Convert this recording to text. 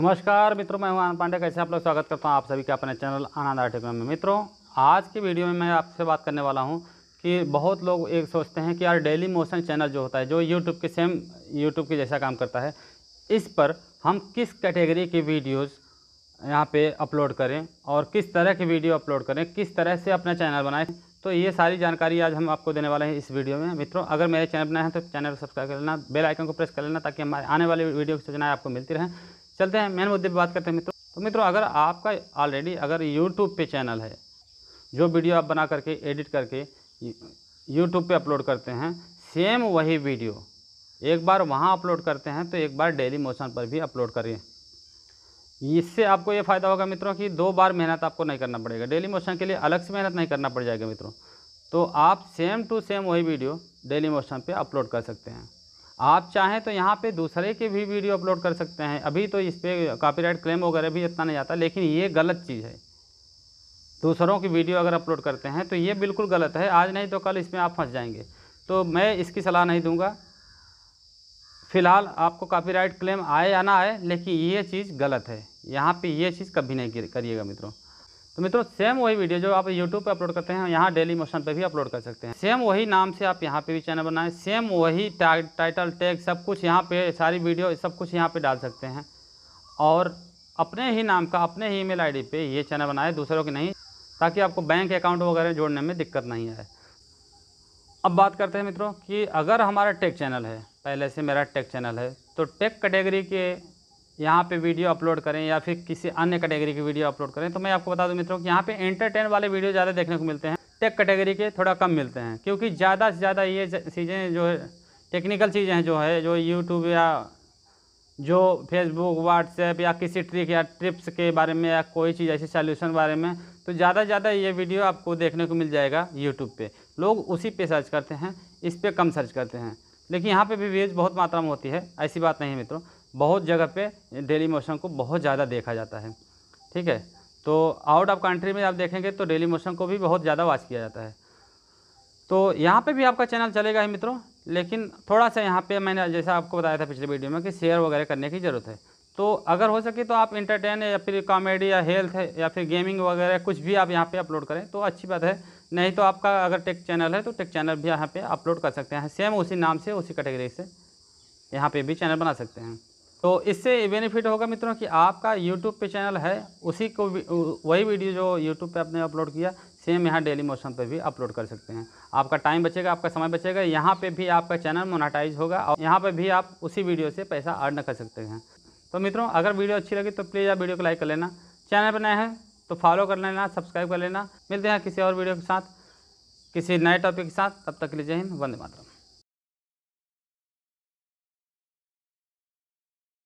नमस्कार मित्रों मैं आनंद पांडे कैसे आप लोग स्वागत करता हूँ आप सभी के अपने चैनल आनंद आर्टिक में मित्रों आज की वीडियो में मैं आपसे बात करने वाला हूँ कि बहुत लोग एक सोचते हैं कि यार डेली मोशन चैनल जो होता है जो यूट्यूब के सेम यूट्यूब के जैसा काम करता है इस पर हम किस कैटेगरी की वीडियोज़ यहाँ पर अपलोड करें और किस तरह की वीडियो अपलोड करें किस तरह से अपना चैनल बनाएँ तो ये सारी जानकारी आज हम आपको देने वाले हैं इस वीडियो में मित्रों अगर मेरे चैनल बनाए हैं तो चैनल को सब्सक्राइब कर लेना बेल आइकन को प्रेस कर लेना ताकि हमारे आने वाले वीडियो की सूचनाएँ आपको मिलती रहें चलते हैं मेन मुद्दे पर बात करते हैं मित्रों तो मित्रों अगर आपका ऑलरेडी अगर यूट्यूब पे चैनल है जो वीडियो आप बना करके एडिट करके यूट्यूब पे अपलोड करते हैं सेम वही वीडियो एक बार वहाँ अपलोड करते हैं तो एक बार डेली मोशन पर भी अपलोड करिए इससे आपको ये फ़ायदा होगा मित्रों कि दो बार मेहनत आपको नहीं करना पड़ेगा डेली मोशन के लिए अलग से मेहनत नहीं करना पड़ जाएगा मित्रों तो आप सेम टू सेम वही वीडियो डेली मोशन पे अपलोड कर सकते हैं आप चाहें तो यहाँ पे दूसरे के भी वीडियो अपलोड कर सकते हैं अभी तो इस पर कॉपीराइट क्लेम वगैरह भी इतना नहीं आता लेकिन ये गलत चीज़ है दूसरों की वीडियो अगर अपलोड करते हैं तो ये बिल्कुल गलत है आज नहीं तो कल इसमें आप फंस जाएंगे तो मैं इसकी सलाह नहीं दूंगा फ़िलहाल आपको कॉपीराइट क्लेम आए या ना आए लेकिन ये चीज़ गलत है यहाँ पे ये चीज़ कभी नहीं करिएगा मित्रों तो मित्रों सेम वही वीडियो जो आप यूट्यूब पर अपलोड करते हैं यहाँ डेली मोशन पर भी अपलोड कर सकते हैं सेम वही नाम से आप यहाँ पे भी चैनल बनाएं सेम वही टाइटल टैग सब कुछ यहाँ पे सारी वीडियो सब कुछ यहाँ पे डाल सकते हैं और अपने ही नाम का अपने ही ईमेल आईडी पे ये चैनल बनाए दूसरों की नहीं ताकि आपको बैंक अकाउंट वगैरह जोड़ने में दिक्कत नहीं आए अब बात करते हैं मित्रों कि अगर हमारा टेक चैनल है पहले से मेरा टेक चैनल है तो टेक कैटेगरी के यहाँ पे वीडियो अपलोड करें या फिर किसी अन्य कैटेगरी की वीडियो अपलोड करें तो मैं आपको बता दूं मित्रों कि यहाँ पे एंटरटेन वाले वीडियो ज़्यादा देखने को मिलते हैं टेक कैटेगरी के थोड़ा कम मिलते हैं क्योंकि ज़्यादा से ज़्यादा ये चीज़ें जो टेक्निकल चीज़ें हैं जो है जो यूट्यूब या जो फेसबुक व्हाट्सएप या किसी ट्रिक या ट्रिप्स के बारे में या कोई चीज़ ऐसी सोल्यूशन बारे में तो ज़्यादा से ज़्यादा ये वीडियो आपको देखने को मिल जाएगा यूट्यूब पर लोग उसी पर सर्च करते हैं इस पर कम सर्च करते हैं लेकिन यहाँ पर भी व्यूज़ बहुत मात्रा में होती है ऐसी बात नहीं है मित्रों बहुत जगह पे डेली मोशन को बहुत ज़्यादा देखा जाता है ठीक है तो आउट ऑफ कंट्री में आप देखेंगे तो डेली मोशन को भी बहुत ज़्यादा वॉच किया जाता है तो यहाँ पे भी आपका चैनल चलेगा ही मित्रों लेकिन थोड़ा सा यहाँ पे मैंने जैसा आपको बताया था पिछले वीडियो में कि शेयर वगैरह करने की ज़रूरत है तो अगर हो सके तो आप इंटरटेन या फिर कॉमेडी या हेल्थ या फिर गेमिंग वगैरह कुछ भी आप यहाँ पे अपलोड करें तो अच्छी बात है नहीं तो आपका अगर टेक चैनल है तो टेक चैनल भी यहाँ पे अपलोड कर सकते हैं सेम उसी नाम से उसी कैटेगरी से यहाँ पे भी चैनल बना सकते हैं तो इससे बेनिफिट होगा मित्रों कि आपका यूट्यूब पे चैनल है उसी को वही वीडियो जो यूट्यूब पे आपने अपलोड किया सेम यहाँ डेली मोशन पे भी अपलोड कर सकते हैं आपका टाइम बचेगा आपका समय बचेगा यहाँ पे भी आपका चैनल मोनाटाइज होगा और यहाँ पे भी आप उसी वीडियो से पैसा अर्न कर सकते हैं तो मित्रों अगर वीडियो अच्छी लगी तो प्लीज़ आप वीडियो को लाइक कर लेना चैनल पर नए हैं तो फॉलो कर लेना सब्सक्राइब कर लेना मिलते हैं किसी और वीडियो के साथ किसी नए टॉपिक के साथ तब तक के लिए जय हिंद वंदे मातरम